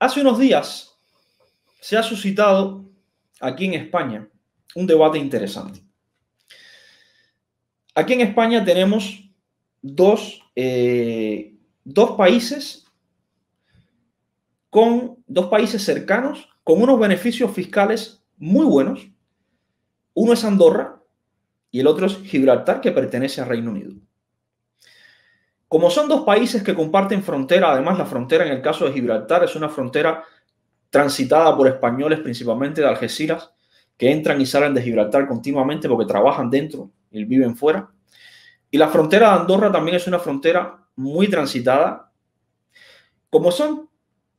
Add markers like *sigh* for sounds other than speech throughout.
Hace unos días se ha suscitado aquí en España un debate interesante. Aquí en España tenemos eh, dos, países con dos países cercanos con unos beneficios fiscales muy buenos. Uno es Andorra y el otro es Gibraltar, que pertenece al Reino Unido. Como son dos países que comparten frontera, además la frontera en el caso de Gibraltar es una frontera transitada por españoles principalmente de Algeciras, que entran y salen de Gibraltar continuamente porque trabajan dentro y viven fuera. Y la frontera de Andorra también es una frontera muy transitada. Como son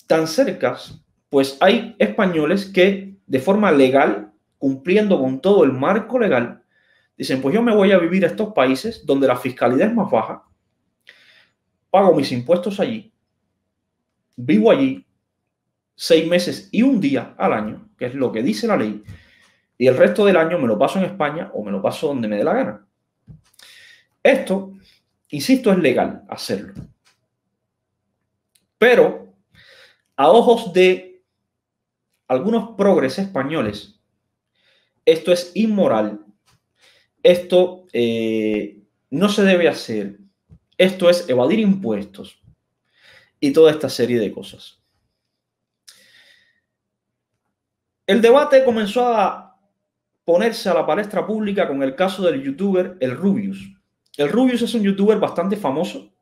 tan cercas, pues hay españoles que de forma legal, cumpliendo con todo el marco legal, dicen, pues yo me voy a vivir a estos países donde la fiscalidad es más baja, pago mis impuestos allí, vivo allí seis meses y un día al año, que es lo que dice la ley, y el resto del año me lo paso en España o me lo paso donde me dé la gana. Esto, insisto, es legal hacerlo. Pero, a ojos de algunos progres españoles, esto es inmoral, esto eh, no se debe hacer, esto es evadir impuestos y toda esta serie de cosas. El debate comenzó a ponerse a la palestra pública con el caso del youtuber El Rubius. El Rubius es un youtuber bastante famoso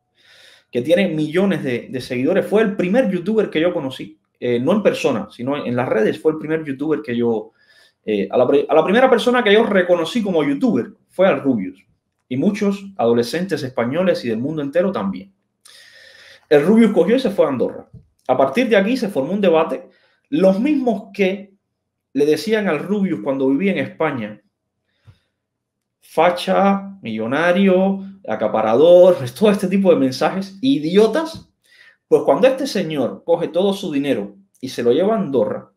que tiene millones de, seguidores. Fue el primer youtuber que yo conocí, eh, no en persona, sino en, las redes. Fue el primer youtuber que yo, eh, a, la, a la primera persona que yo reconocí como youtuber fue al Rubius y muchos adolescentes españoles y del mundo entero también. El Rubius cogió y se fue a Andorra. A partir de aquí se formó un debate. Los mismos que le decían al Rubius cuando vivía en España, facha, millonario, acaparador, *laughs* todo este tipo de mensajes idiotas, pues cuando este señor coge todo su dinero y se lo lleva a Andorra,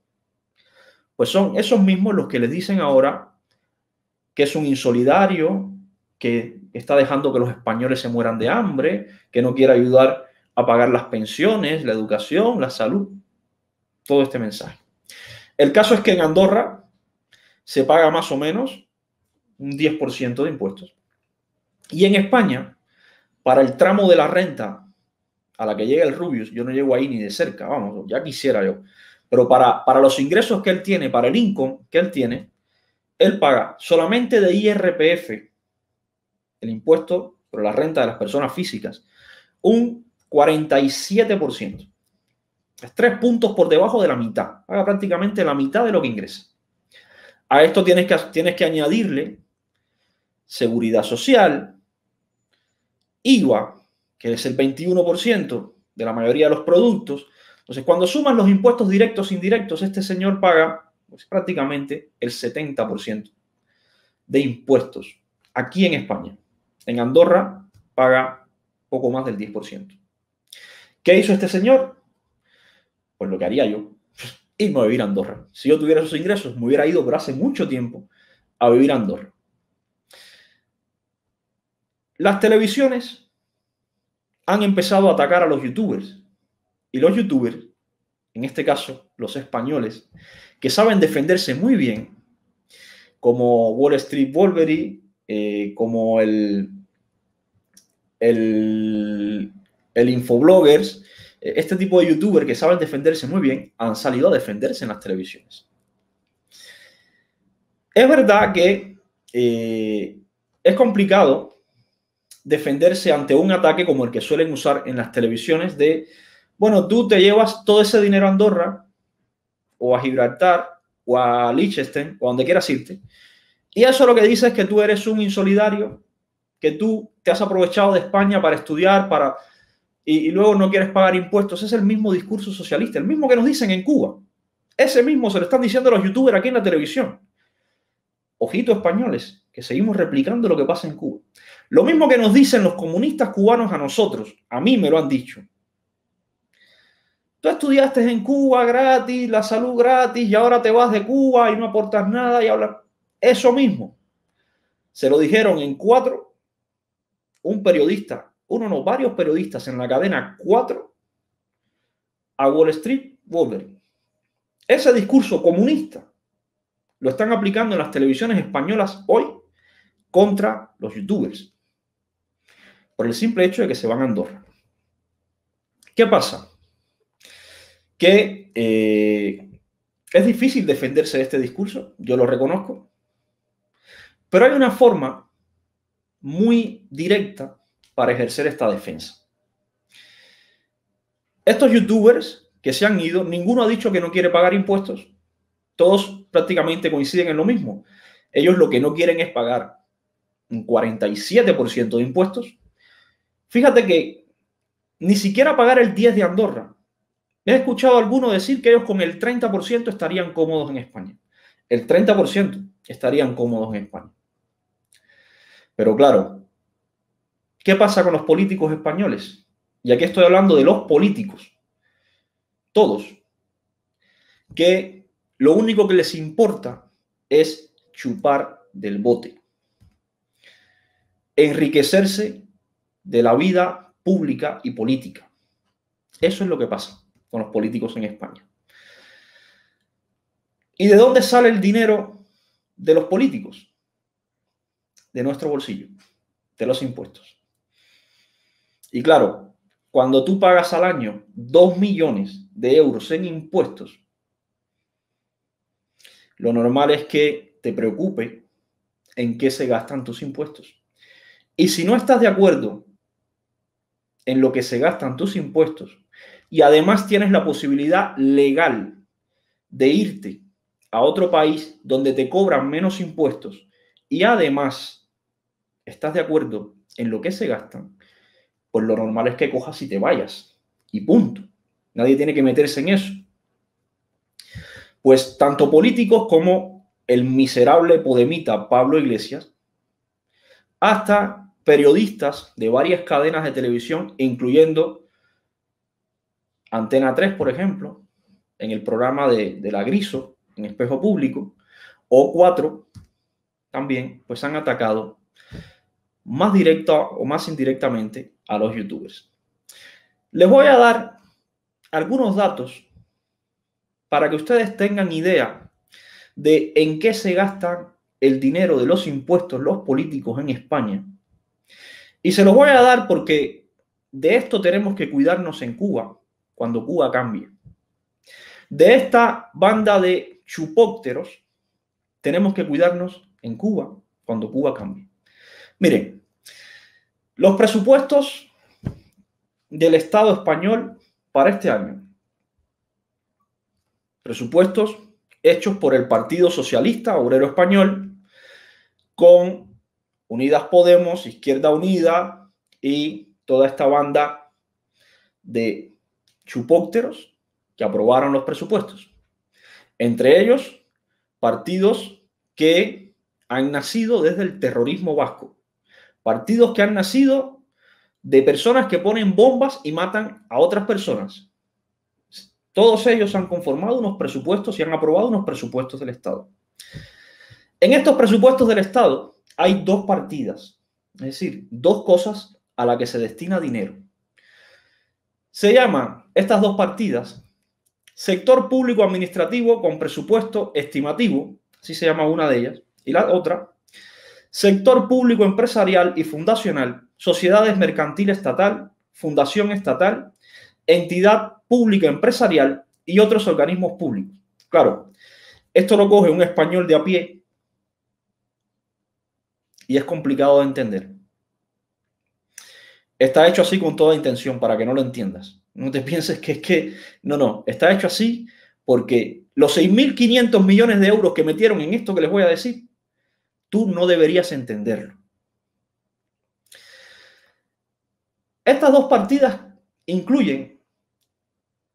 pues son esos mismos los que les dicen ahora que es un insolidario, que está dejando que los españoles se mueran de hambre, que no quiere ayudar a pagar las pensiones, la educación, la salud, todo este mensaje. El caso es que en Andorra se paga más o menos un 10% de impuestos. Y en España, para el tramo de la renta a la que llega el Rubius, yo no llego ahí ni de cerca, vamos, ya quisiera yo, pero para, para los ingresos que él tiene, para el income que él tiene, él paga solamente de IRPF, el impuesto por la renta de las personas físicas, un 47%. Es tres puntos por debajo de la mitad. Haga prácticamente la mitad de lo que ingresa. A esto tienes que, tienes que añadirle seguridad social, IVA, que es el 21% de la mayoría de los productos. Entonces, cuando suman los impuestos directos e indirectos, este señor paga pues, prácticamente el 70% de impuestos aquí en España. En Andorra paga poco más del 10%. ¿Qué hizo este señor? Pues lo que haría yo, *laughs* irme a vivir a Andorra. Si yo tuviera esos ingresos, me hubiera ido por hace mucho tiempo a vivir a Andorra. Las televisiones han empezado a atacar a los youtubers. Y los youtubers, en este caso los españoles, que saben defenderse muy bien, como Wall Street Wolverine, eh, como el, el, el infobloggers, eh, este tipo de youtubers que saben defenderse muy bien, han salido a defenderse en las televisiones. Es verdad que eh, es complicado defenderse ante un ataque como el que suelen usar en las televisiones de, bueno, tú te llevas todo ese dinero a Andorra o a Gibraltar o a Liechtenstein o a donde quieras irte, y eso lo que dice es que tú eres un insolidario, que tú te has aprovechado de España para estudiar, para y, luego no quieres pagar impuestos. Es el mismo discurso socialista, el mismo que nos dicen en Cuba. Ese mismo se lo están diciendo los youtubers aquí en la televisión. Ojito españoles, que seguimos replicando lo que pasa en Cuba. Lo mismo que nos dicen los comunistas cubanos a nosotros, a mí me lo han dicho. Tú estudiaste en Cuba gratis, la salud gratis, y ahora te vas de Cuba y no aportas nada y hablas. Eso mismo se lo dijeron en cuatro, un periodista, uno no, varios periodistas en la cadena cuatro a Wall Street volver. Ese discurso comunista lo están aplicando en las televisiones españolas hoy contra los youtubers por el simple hecho de que se van a Andorra. ¿Qué pasa? Que eh, es difícil defenderse de este discurso, yo lo reconozco, pero hay una forma muy directa para ejercer esta defensa. Estos youtubers que se han ido, ninguno ha dicho que no quiere pagar impuestos. Todos prácticamente coinciden en lo mismo. Ellos lo que no quieren es pagar un 47% de impuestos. Fíjate que ni siquiera pagar el 10 de Andorra. He escuchado a alguno decir que ellos con el 30% estarían cómodos en España. El 30% estarían cómodos en España. Pero claro, ¿qué pasa con los políticos españoles? Y aquí estoy hablando de los políticos, todos, que lo único que les importa es chupar del bote, enriquecerse de la vida pública y política. Eso es lo que pasa con los políticos en España. ¿Y de dónde sale el dinero de los políticos? de nuestro bolsillo, de los impuestos. Y claro, cuando tú pagas al año 2 millones de euros en impuestos, lo normal es que te preocupe en qué se gastan tus impuestos. Y si no estás de acuerdo en lo que se gastan tus impuestos y además tienes la posibilidad legal de irte a otro país donde te cobran menos impuestos y además estás de acuerdo en lo que se gastan, pues lo normal es que cojas y te vayas. Y punto. Nadie tiene que meterse en eso. Pues tanto políticos como el miserable podemita Pablo Iglesias, hasta periodistas de varias cadenas de televisión, incluyendo Antena 3, por ejemplo, en el programa de, de la Griso, en Espejo Público, o 4, también, pues han atacado más directa o más indirectamente a los youtubers. Les voy a dar algunos datos para que ustedes tengan idea de en qué se gasta el dinero de los impuestos los políticos en España. Y se los voy a dar porque de esto tenemos que cuidarnos en Cuba cuando Cuba cambie. De esta banda de chupópteros tenemos que cuidarnos en Cuba cuando Cuba cambie. Miren, los presupuestos del Estado español para este año. Presupuestos hechos por el Partido Socialista Obrero Español con Unidas Podemos, Izquierda Unida y toda esta banda de chupócteros que aprobaron los presupuestos. Entre ellos, partidos que han nacido desde el terrorismo vasco. Partidos que han nacido de personas que ponen bombas y matan a otras personas. Todos ellos han conformado unos presupuestos y han aprobado unos presupuestos del Estado. En estos presupuestos del Estado hay dos partidas, es decir, dos cosas a las que se destina dinero. Se llaman estas dos partidas sector público administrativo con presupuesto estimativo, así se llama una de ellas, y la otra sector público empresarial y fundacional, sociedades mercantil estatal, fundación estatal, entidad pública empresarial y otros organismos públicos. Claro, esto lo coge un español de a pie y es complicado de entender. Está hecho así con toda intención para que no lo entiendas. No te *laughs* pienses que es que, no, no, está hecho así porque los 6.500 millones de euros que metieron en esto que les voy a decir Tú no deberías entenderlo. Estas dos partidas incluyen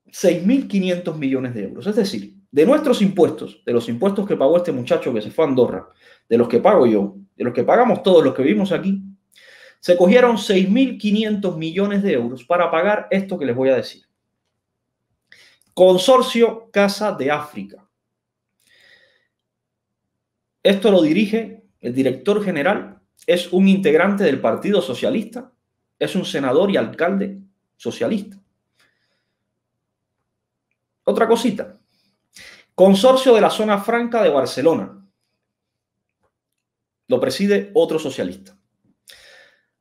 6.500 millones de euros. Es decir, de nuestros impuestos, de los impuestos que pagó este muchacho que se fue a Andorra, de los que pago yo, de los que pagamos todos los que vivimos aquí, se cogieron 6.500 millones de euros para pagar esto que les voy a decir. Consorcio Casa de África. Esto lo dirige el director general es un integrante del Partido Socialista, es un senador y alcalde socialista. Otra cosita. Consorcio de la Zona Franca de Barcelona. Lo preside otro socialista.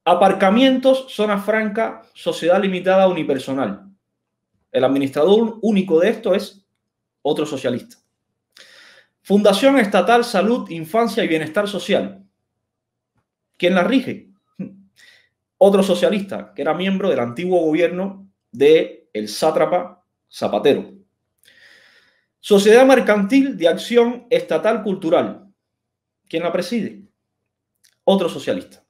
Aparcamientos, Zona Franca, Sociedad Limitada Unipersonal. El administrador único de esto es otro socialista. Fundación Estatal Salud, Infancia y Bienestar Social. ¿Quién la rige? *laughs* Otro socialista que era miembro del antiguo gobierno de el sátrapa Zapatero. Sociedad Mercantil de Acción Estatal Cultural. ¿Quién la preside? Otro socialista.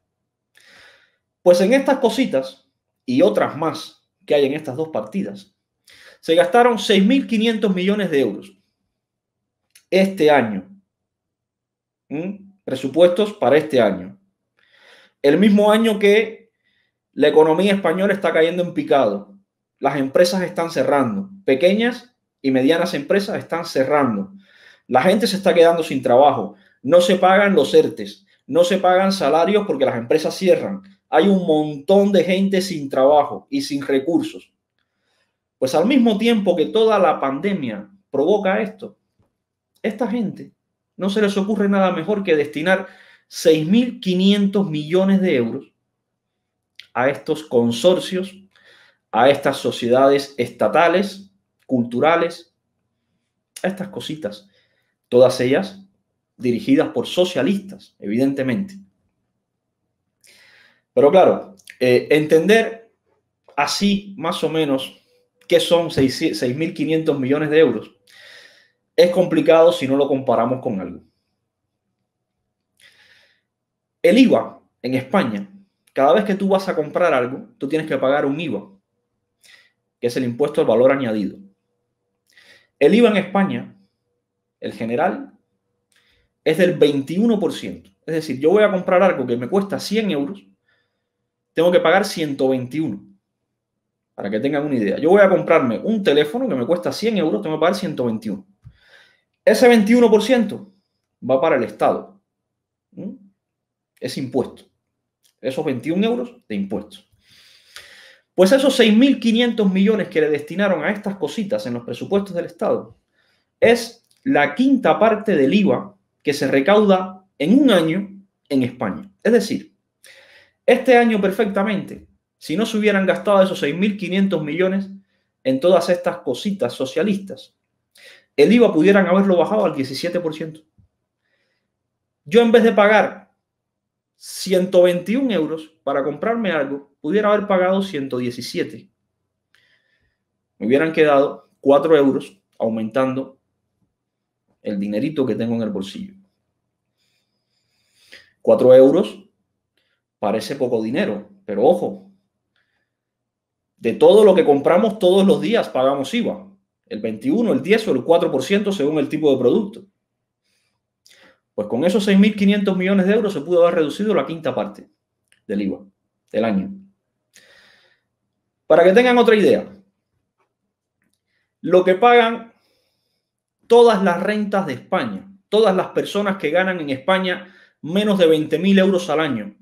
Pues en estas cositas y otras más que hay en estas dos partidas, se gastaron 6.500 millones de euros este año. ¿Mm? Presupuestos para este año. El mismo año que la economía española está cayendo en picado. Las empresas están cerrando. Pequeñas y medianas empresas están cerrando. La gente se está quedando sin trabajo. No se pagan los ERTES. No se pagan salarios porque las empresas cierran. Hay un montón de gente sin trabajo y sin recursos. Pues al mismo tiempo que toda la pandemia provoca esto, esta gente no se les ocurre nada mejor que destinar 6.500 millones de euros a estos consorcios, a estas sociedades estatales, culturales, a estas cositas, todas ellas dirigidas por socialistas, evidentemente. Pero claro, eh, entender así más o menos qué son 6.500 millones de euros es complicado si no lo comparamos con algo. El IVA en España, cada vez que tú vas a comprar algo, tú tienes que pagar un IVA, que es el impuesto al valor añadido. El IVA en España, el general, es del 21%. Es decir, yo voy a comprar algo que me cuesta 100 euros, tengo que pagar 121. Para que tengan una idea. Yo voy a comprarme un teléfono que me cuesta 100 euros, tengo que pagar 121. Ese 21% va para el Estado. Es impuesto. Esos 21 euros de impuestos. Pues esos 6.500 millones que le destinaron a estas cositas en los presupuestos del Estado es la quinta parte del IVA que se recauda en un año en España. Es decir, este año perfectamente, si no se hubieran gastado esos 6.500 millones en todas estas cositas socialistas, el IVA pudieran haberlo bajado al 17%. Yo en vez de pagar 121 euros para comprarme algo, pudiera haber pagado 117. Me hubieran quedado 4 euros aumentando el dinerito que tengo en el bolsillo. 4 euros parece poco dinero, pero ojo, de todo lo que compramos todos los días pagamos IVA el 21, el 10 o el 4% según el tipo de producto. Pues con esos 6.500 millones de euros se pudo haber reducido la quinta parte del IVA del año. Para que tengan otra idea, lo que pagan todas las rentas de España, todas las personas que ganan en España menos de 20.000 euros al año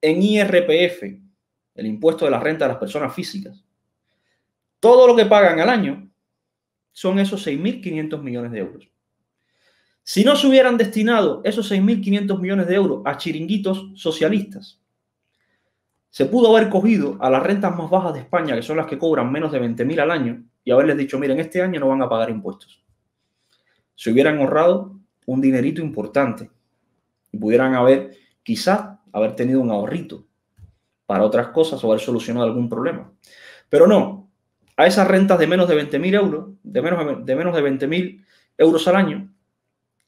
en IRPF, el impuesto de la renta de las personas físicas, todo lo que pagan al año son esos 6.500 millones de euros. Si no se hubieran destinado esos 6.500 millones de euros a chiringuitos socialistas, se pudo haber cogido a las rentas más bajas de España, que son las que cobran menos de 20.000 al año, y haberles dicho, miren, este año no van a pagar impuestos. Se hubieran ahorrado un dinerito importante y pudieran haber, quizás, haber tenido un ahorrito para otras cosas o haber solucionado algún problema. Pero no, a esas rentas de menos de 20.000 euros, de menos, de menos de euros al año,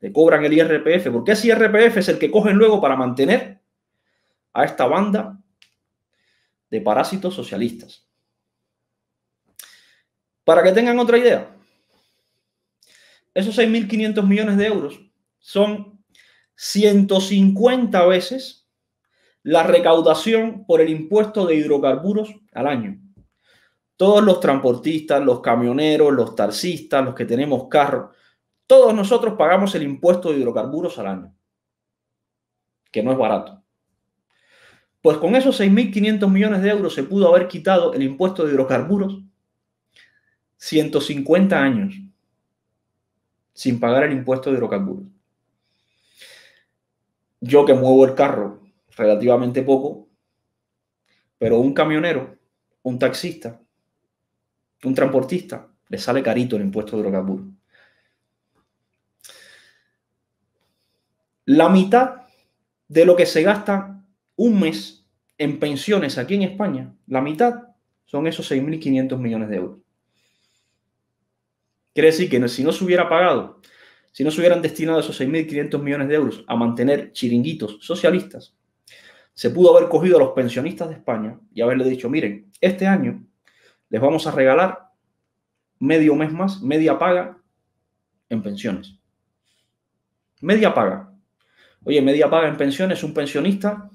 le cobran el IRPF, porque ese IRPF es el que cogen luego para mantener a esta banda de parásitos socialistas. Para que tengan otra idea, esos 6.500 millones de euros son 150 veces la recaudación por el impuesto de hidrocarburos al año todos los transportistas, los camioneros, los taxistas, los que tenemos carro, todos nosotros pagamos el impuesto de hidrocarburos al año, que no es barato. Pues con esos 6.500 millones de euros se pudo haber quitado el impuesto de hidrocarburos 150 años sin pagar el impuesto de hidrocarburos. Yo que muevo el carro relativamente poco, pero un camionero, un taxista, un transportista le sale carito el impuesto de hidrocarburos. La mitad de lo que se gasta un mes en pensiones aquí en España, la mitad son esos 6.500 millones de euros. Quiere decir que si no se hubiera pagado, si no se hubieran destinado esos 6.500 millones de euros a mantener chiringuitos socialistas, se pudo haber cogido a los pensionistas de España y haberle dicho, miren, este año les vamos a regalar medio mes más, media paga en pensiones. Media paga. Oye, media paga en pensiones, un pensionista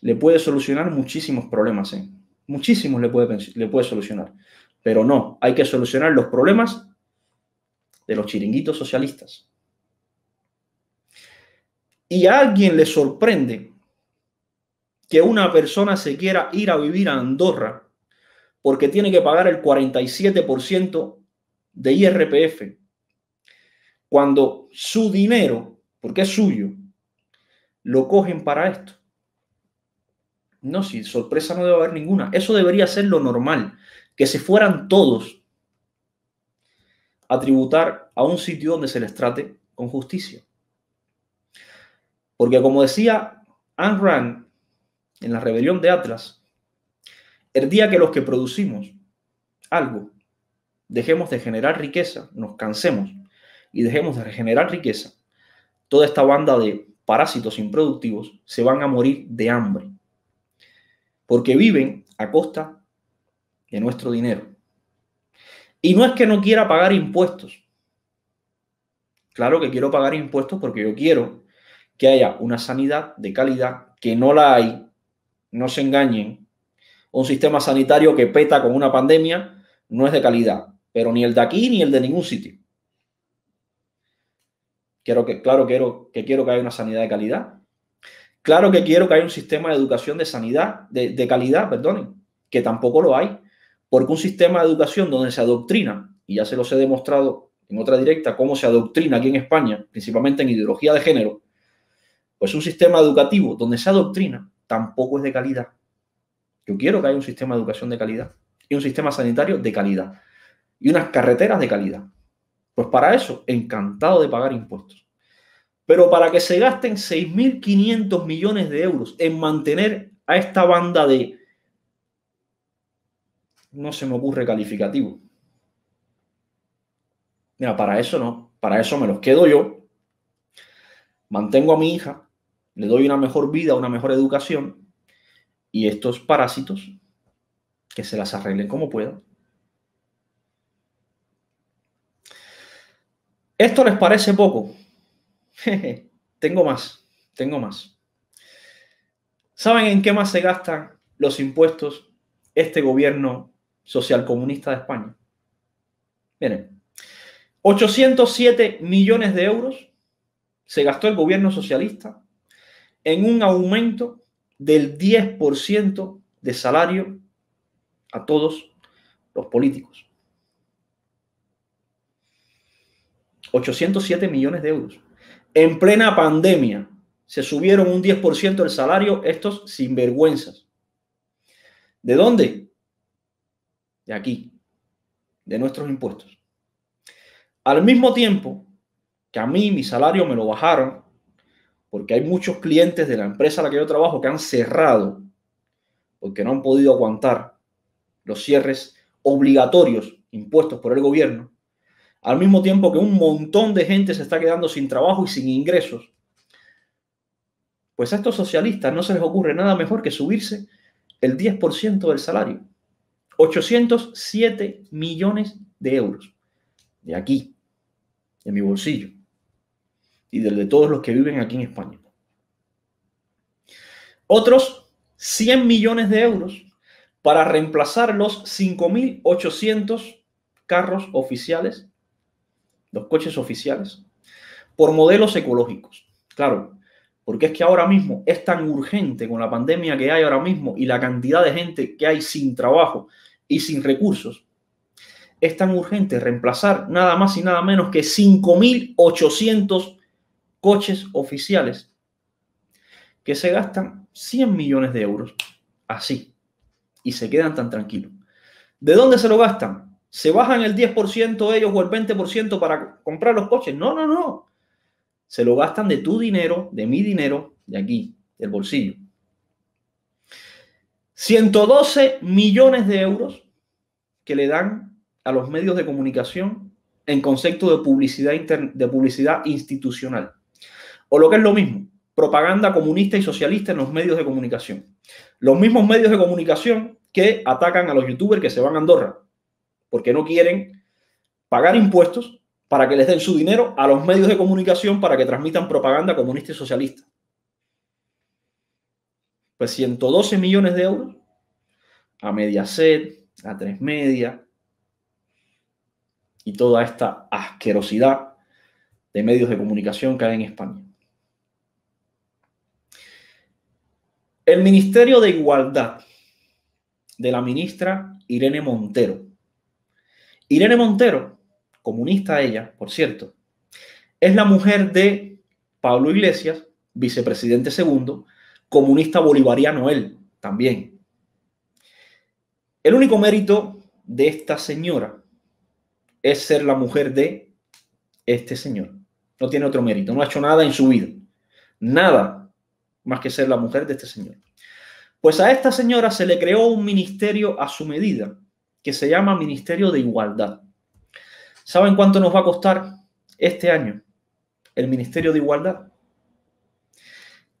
le puede solucionar muchísimos problemas, ¿eh? muchísimos le puede, le puede solucionar. Pero no, hay que solucionar los problemas de los chiringuitos socialistas. Y a alguien le sorprende que una persona se quiera ir a vivir a Andorra porque tiene que pagar el 47% de IRPF, cuando su dinero, porque es suyo, lo cogen para esto. No, si sorpresa no debe haber ninguna. Eso debería ser lo normal, que se fueran todos a tributar a un sitio donde se les trate con justicia. Porque como decía Anne Rand en la rebelión de Atlas, el día que los que producimos algo dejemos de generar riqueza, nos cansemos y dejemos de generar riqueza, toda esta banda de parásitos improductivos se van a morir de hambre. Porque viven a costa de nuestro dinero. Y no es que no quiera pagar impuestos. Claro que quiero pagar impuestos porque yo quiero que haya una sanidad de calidad, que no la hay, no se engañen, un sistema sanitario que peta con una pandemia no es de calidad, pero ni el de aquí ni el de ningún sitio. Quiero que, claro, quiero que quiero que haya una sanidad de calidad. Claro que quiero que haya un sistema de educación de sanidad, de, calidad, que tampoco lo hay, porque un sistema de educación donde se adoctrina, y ya se los he demostrado en otra directa, cómo se adoctrina aquí en España, principalmente en ideología de género, pues un sistema educativo donde se adoctrina tampoco es de calidad. Yo quiero que haya un sistema de educación de calidad y un sistema sanitario de calidad y unas carreteras de calidad. Pues para eso, encantado de pagar impuestos. Pero para que se gasten 6.500 millones de euros en mantener a esta banda de... No se me ocurre calificativo. Mira, para eso no, para eso me los quedo yo. Mantengo a mi hija, le doy una mejor vida, una mejor educación y estos parásitos, que se las arreglen como puedan. ¿Esto les parece poco? tengo más, tengo más. ¿Saben en qué más se gastan los impuestos este gobierno socialcomunista de España? Miren, 807 millones de euros se gastó el gobierno socialista en un aumento del 10% de salario a todos los políticos. 807 millones de euros. En plena pandemia se subieron un 10% del salario estos sinvergüenzas. ¿De dónde? De aquí, de nuestros impuestos. Al mismo tiempo que a mí mi salario me lo bajaron porque hay muchos clientes de la empresa a la que yo trabajo que han cerrado porque no han podido aguantar los cierres obligatorios impuestos por el gobierno, al mismo tiempo que un montón de gente se está quedando sin trabajo y sin ingresos, pues a estos socialistas no se les ocurre nada mejor que subirse el 10% del salario. 807 millones de euros de aquí, de mi bolsillo y del de todos los que viven aquí en España. Otros 100 millones de euros para reemplazar los 5.800 carros oficiales, los coches oficiales, por modelos ecológicos. Claro, porque es que ahora mismo es tan urgente con la pandemia que hay ahora mismo y la cantidad de gente que hay sin trabajo y sin recursos, es tan urgente reemplazar nada más y nada menos que 5.800 coches oficiales que se gastan 100 millones de euros así y se quedan tan tranquilos. ¿De dónde se lo gastan? ¿Se bajan el 10% ellos o el 20% para comprar los coches? No, no, no. Se lo gastan de tu dinero, de mi dinero, de aquí, del bolsillo. 112 millones de euros que le dan a los medios de comunicación en concepto de publicidad, de publicidad institucional o lo que es lo mismo, propaganda comunista y socialista en los medios de comunicación. Los mismos medios de comunicación que atacan a los youtubers que se van a Andorra, porque no quieren pagar impuestos para que les den su dinero a los medios de comunicación para que transmitan propaganda comunista y socialista. Pues 112 millones de euros a Mediaset, a Tres Media y toda esta asquerosidad de medios de comunicación que hay en España. El Ministerio de Igualdad de la ministra Irene Montero. Irene Montero, comunista ella, por cierto, es la mujer de Pablo Iglesias, vicepresidente segundo, comunista bolivariano él también. El único mérito de esta señora es ser la mujer de este señor. No tiene otro mérito, no ha hecho nada en su vida. Nada más que ser la mujer de este señor. Pues a esta señora se le creó un ministerio a su medida, que se llama Ministerio de Igualdad. ¿Saben cuánto nos va a costar este año el Ministerio de Igualdad?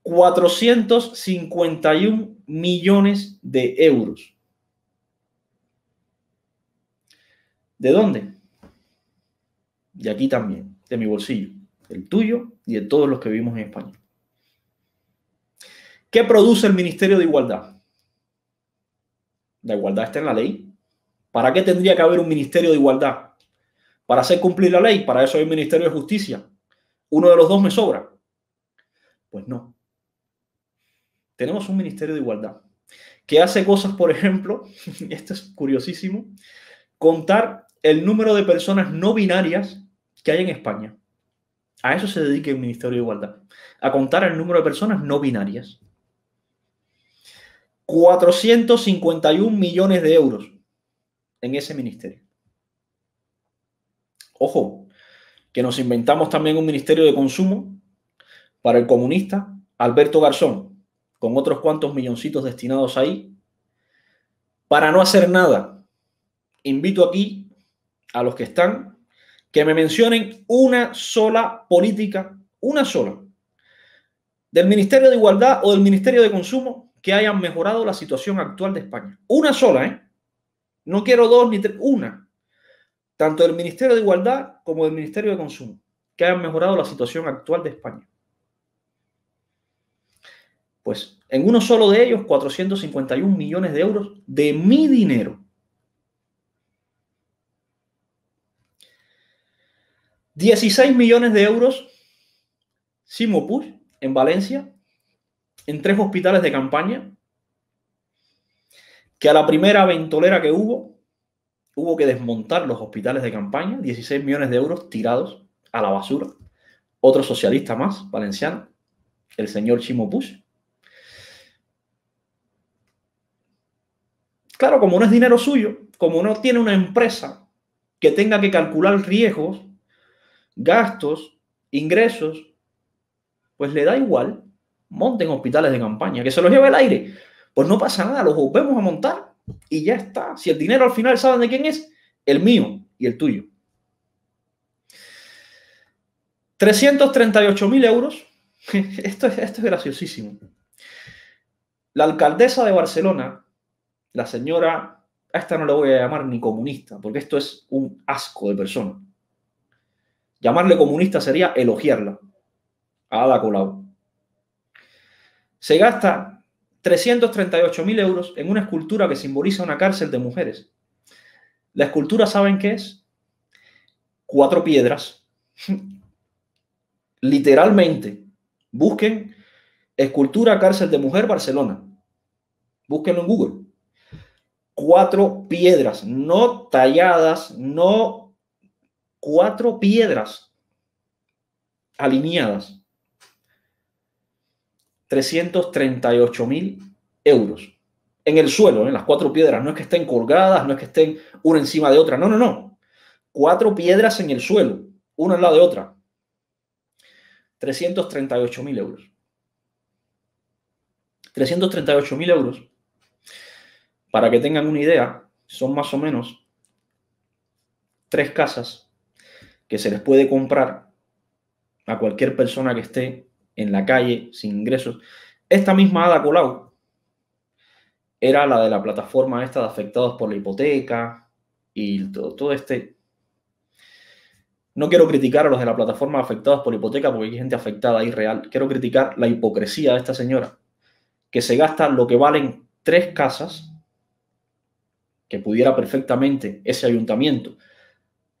451 millones de euros. ¿De dónde? De aquí también, de mi bolsillo, el tuyo y de todos los que vivimos en España. ¿Qué produce el Ministerio de Igualdad? La igualdad está en la ley. ¿Para qué tendría que haber un Ministerio de Igualdad? Para hacer cumplir la ley, para eso hay un Ministerio de Justicia. Uno de los dos me sobra. Pues no. Tenemos un Ministerio de Igualdad que hace cosas, por ejemplo, *laughs* esto es curiosísimo, contar el número de personas no binarias que hay en España. A eso se dedica el Ministerio de Igualdad, a contar el número de personas no binarias. 451 millones de euros en ese ministerio. Ojo, que nos inventamos también un ministerio de consumo para el comunista Alberto Garzón, con otros cuantos milloncitos destinados ahí, para no hacer nada. Invito aquí a los que están que me mencionen una sola política, una sola, del Ministerio de Igualdad o del Ministerio de Consumo que hayan mejorado la situación actual de España. Una sola, ¿eh? No quiero dos ni tres, una. Tanto del Ministerio de Igualdad como del Ministerio de Consumo, que hayan mejorado la situación actual de España. Pues en uno solo de ellos, 451 millones de euros de mi dinero. 16 millones de euros SimoPus en Valencia en tres hospitales de campaña, que a la primera ventolera que hubo, hubo que desmontar los hospitales de campaña, 16 millones de euros tirados a la basura. Otro socialista más, valenciano, el señor Chimo Push. Claro, como no es dinero suyo, como no tiene una empresa que tenga que calcular riesgos, gastos, ingresos, pues le da igual monten hospitales de campaña, que se los lleve el aire. Pues no pasa nada, los volvemos a montar y ya está. Si el dinero al final saben de quién es, el mío y el tuyo. 338 mil euros. *laughs* Esto, esto es graciosísimo. La alcaldesa de Barcelona, la señora, a esta no la voy a llamar ni comunista, porque esto es un asco de persona. Llamarle comunista sería elogiarla a Ada Colau se gasta 338.000 euros en una escultura que simboliza una cárcel de mujeres. La escultura, ¿saben qué es? Cuatro piedras. *laughs* Literalmente, busquen escultura cárcel de mujer Barcelona. Búsquenlo en Google. Cuatro piedras, no talladas, no cuatro piedras alineadas 338 mil euros. En el suelo, en las cuatro piedras. No es que estén colgadas, no es que estén una encima de otra. No, no, no. Cuatro piedras en el suelo, una al lado de otra. 338 mil euros. 338 mil euros. Para que tengan una idea, son más o menos tres casas que se les puede comprar a cualquier persona que esté en la calle, sin ingresos. Esta misma Ada Colau era la de la plataforma esta de afectados por la hipoteca y todo, todo este... No quiero criticar a los de la plataforma afectados por la hipoteca porque hay gente afectada ahí real. Quiero criticar la hipocresía de esta señora, que se gasta lo que valen tres casas, que pudiera perfectamente ese ayuntamiento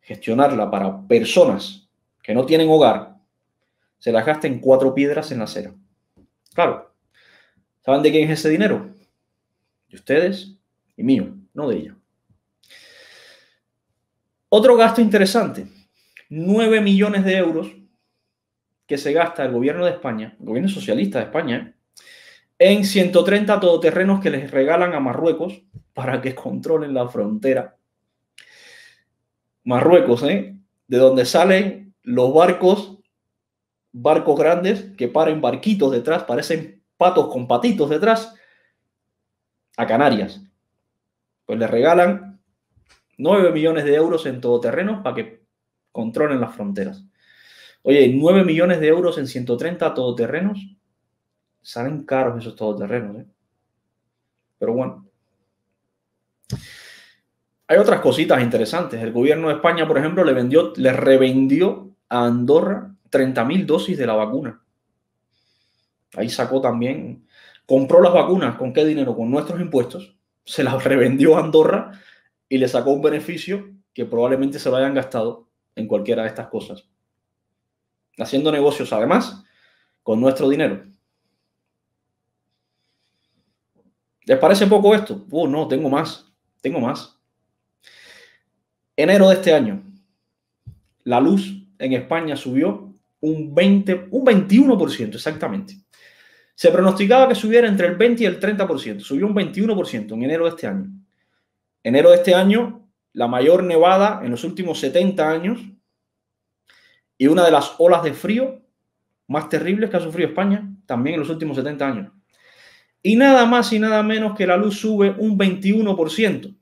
gestionarla para personas que no tienen hogar, se las gasten cuatro piedras en la acera. Claro. ¿Saben de quién es ese dinero? De ustedes y mío, no de ella. Otro gasto interesante. 9 millones de euros que se gasta el gobierno de España, el gobierno socialista de España, en 130 todoterrenos que les regalan a Marruecos para que controlen la frontera. Marruecos, ¿eh? De donde salen los barcos barcos grandes que paren barquitos detrás, parecen patos con patitos detrás, a Canarias. Pues les regalan 9 millones de euros en todoterrenos para que controlen las fronteras. Oye, 9 millones de euros en 130 todoterrenos, salen caros esos todoterrenos. ¿eh? Pero bueno. Hay otras cositas interesantes. El gobierno de España, por ejemplo, le vendió, le revendió a Andorra 30.000 dosis de la vacuna. Ahí sacó también, compró las vacunas, ¿con qué dinero? Con nuestros impuestos, se las *laughs* revendió a Andorra y le sacó un beneficio que probablemente se lo hayan gastado en cualquiera de estas cosas. Haciendo negocios además con nuestro dinero. ¿Les parece poco esto? Oh, no, tengo más, tengo más. Enero de este año, la luz en España subió un 20, un 21% exactamente. Se pronosticaba que subiera entre el 20 y el 30%, subió un 21% en enero de este año. Enero de este año, la mayor nevada en los últimos 70 años y una de las olas de frío más terribles que ha sufrido España también en los últimos 70 años. Y nada más y nada menos que la luz sube un 21%.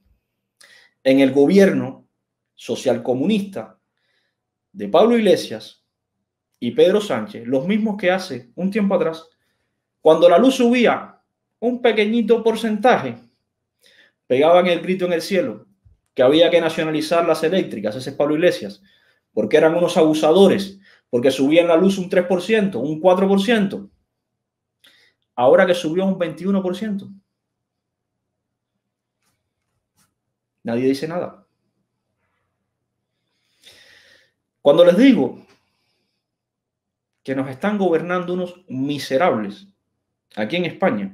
En el gobierno socialcomunista de Pablo Iglesias, y Pedro Sánchez, los mismos que hace un tiempo atrás, cuando la luz subía un pequeñito porcentaje, pegaban el grito en el cielo que había que nacionalizar las eléctricas, ese es Pablo Iglesias, porque eran unos abusadores, porque subían la luz un 3%, un 4%, ahora que subió un 21%. Nadie dice nada. Cuando les digo que nos están gobernando unos miserables aquí en España.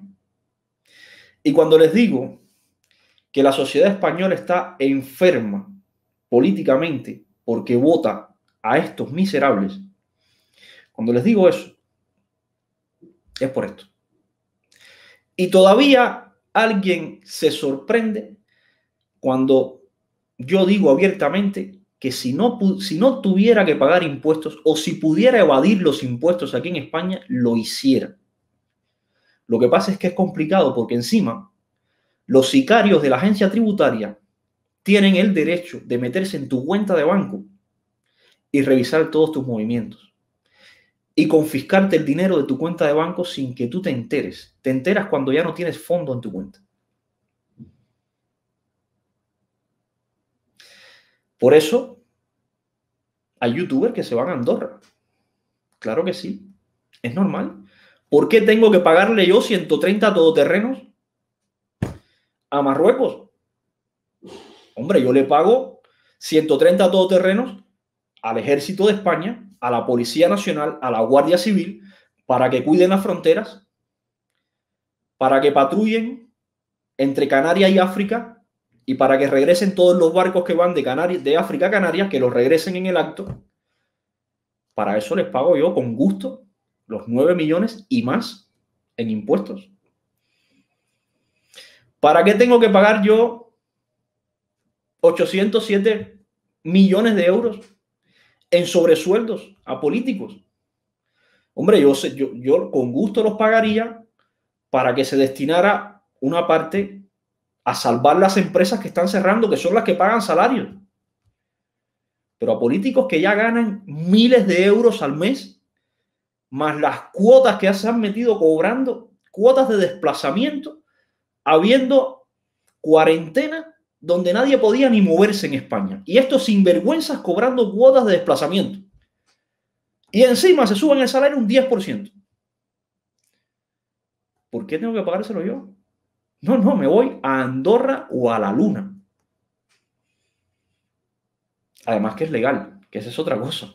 Y cuando les digo que la sociedad española está enferma políticamente porque vota a estos miserables, cuando les digo eso, es por esto. Y todavía alguien se sorprende cuando yo digo abiertamente que si no, si no tuviera que pagar impuestos o si pudiera evadir los impuestos aquí en España, lo hiciera. Lo que pasa es que es complicado porque encima los sicarios de la agencia tributaria tienen el derecho de meterse en tu cuenta de banco y revisar todos tus movimientos y confiscarte el dinero de tu cuenta de banco sin que tú te enteres. Te enteras cuando ya no tienes fondo en tu cuenta. Por eso hay youtubers que se van a Andorra. Claro que sí, es normal. ¿Por qué tengo que pagarle yo 130 todoterrenos a Marruecos? Hombre, yo le pago 130 todoterrenos al ejército de España, a la Policía Nacional, a la Guardia Civil, para que cuiden las fronteras, para que patrullen entre Canarias y África, y para que regresen todos los barcos que van de, Canarias, de África a Canarias, que los regresen en el acto, para eso les pago yo con gusto los 9 millones y más en impuestos. ¿Para qué tengo que pagar yo 807 millones de euros en sobresueldos a políticos? Hombre, yo, yo, yo con gusto los pagaría para que se destinara una parte a salvar las empresas que están cerrando, que son las que pagan salarios. Pero a políticos que ya ganan miles de euros al mes, más las cuotas que se han metido cobrando, cuotas de desplazamiento, habiendo cuarentena donde nadie podía ni moverse en España. Y esto sin vergüenzas cobrando cuotas de desplazamiento. Y encima se suben el salario un 10%. ¿Por qué tengo que pagárselo yo? No, no, me voy a Andorra o a la Luna. Además que es legal, que esa es otra cosa.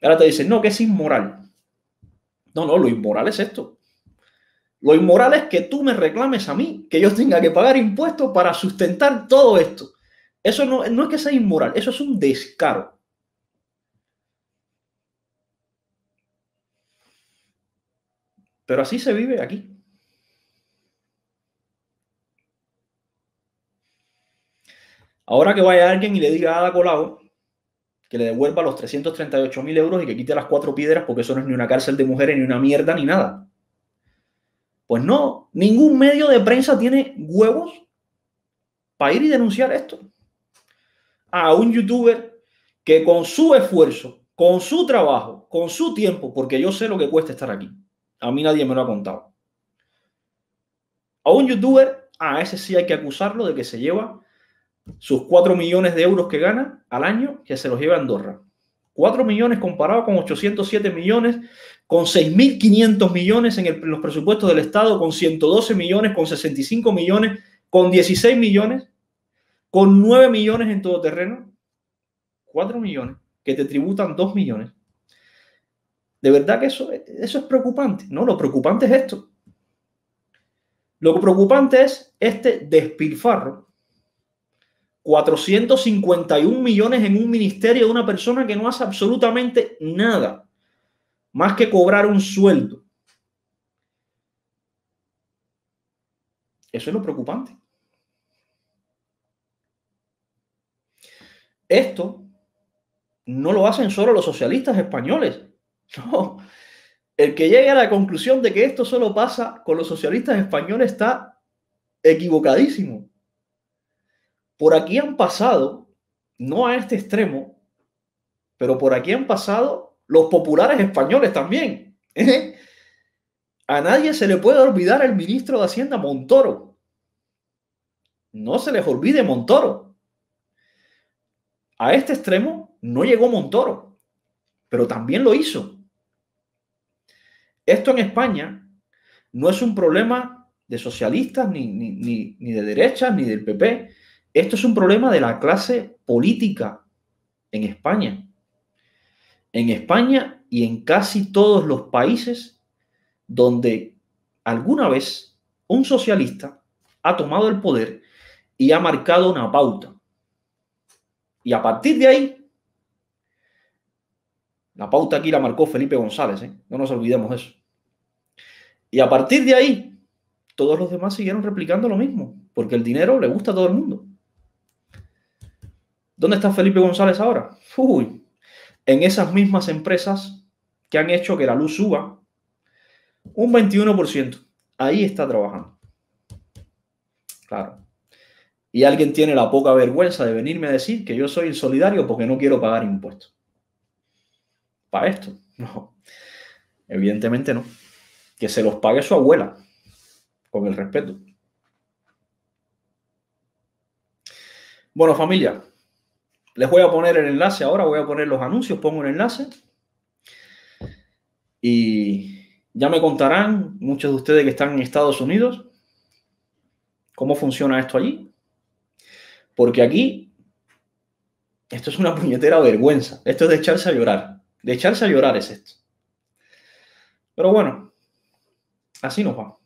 Ahora te dicen, no, que es inmoral. No, no, lo inmoral es esto. Lo inmoral es que tú me reclames a mí, que yo tenga que pagar impuestos para sustentar todo esto. Eso no, no es que sea inmoral, eso es un descaro. Pero así se vive aquí. Ahora que vaya alguien y le diga a Ada Colau que le devuelva los 338.000 euros y que quite las cuatro piedras porque eso no es ni una cárcel de mujeres, ni una mierda, ni nada. Pues no, ningún medio de prensa tiene huevos para ir y denunciar esto. A un youtuber que con su esfuerzo, con su trabajo, con su tiempo, porque yo sé lo que cuesta estar aquí. A mí nadie me lo ha contado. A un youtuber, a ese sí hay que acusarlo de que se lleva sus 4 millones de euros que gana al año, que se los lleva Andorra. 4 millones comparado con 807 millones, con 6.500 millones en, los presupuestos del Estado, con 112 millones, con 65 millones, con 16 millones, con 9 millones en todo terreno 4 millones, que te tributan 2 millones. De verdad que eso, eso es preocupante. No, lo preocupante es esto. Lo preocupante es este despilfarro 451 millones en un ministerio de una persona que no hace absolutamente nada más que cobrar un sueldo. Eso es lo preocupante. Esto no lo hacen solo los socialistas españoles. *laughs* El que llegue a la conclusión de que esto solo pasa con los socialistas españoles está equivocadísimo. Por aquí han pasado, no a este extremo, pero por aquí han pasado los populares españoles también. ¿eh? A nadie se le puede olvidar al ministro de Hacienda Montoro. No se les olvide Montoro. A este extremo no llegó Montoro, pero también lo hizo. Esto en España no es un problema de socialistas, ni, ni de derechas, ni del PP. Esto es un problema de la clase política en España. En España y en casi todos los países donde alguna vez un socialista ha tomado el poder y ha marcado una pauta. Y a partir de ahí, la pauta aquí la marcó Felipe González, ¿eh? no nos olvidemos eso. Y a partir de ahí, todos los demás siguieron replicando lo mismo, porque el dinero le gusta a todo el mundo. ¿Dónde está Felipe González ahora? Uy, en esas mismas empresas que han hecho que la luz suba un 21%. Ahí está trabajando. Claro. Y alguien tiene la poca vergüenza de venirme a decir que yo soy solidario porque no quiero pagar impuestos. ¿Para esto? *laughs* No. Evidentemente no. Que se los pague su abuela, con el respeto. Bueno, familia, les voy a poner el enlace ahora, voy a poner los anuncios, pongo el enlace. Y ya me contarán muchos de ustedes que están en Estados Unidos cómo funciona esto allí. Porque aquí, esto es una *laughs* puñetera vergüenza. Esto es de echarse a llorar. De echarse a llorar es esto. Pero bueno, así nos va.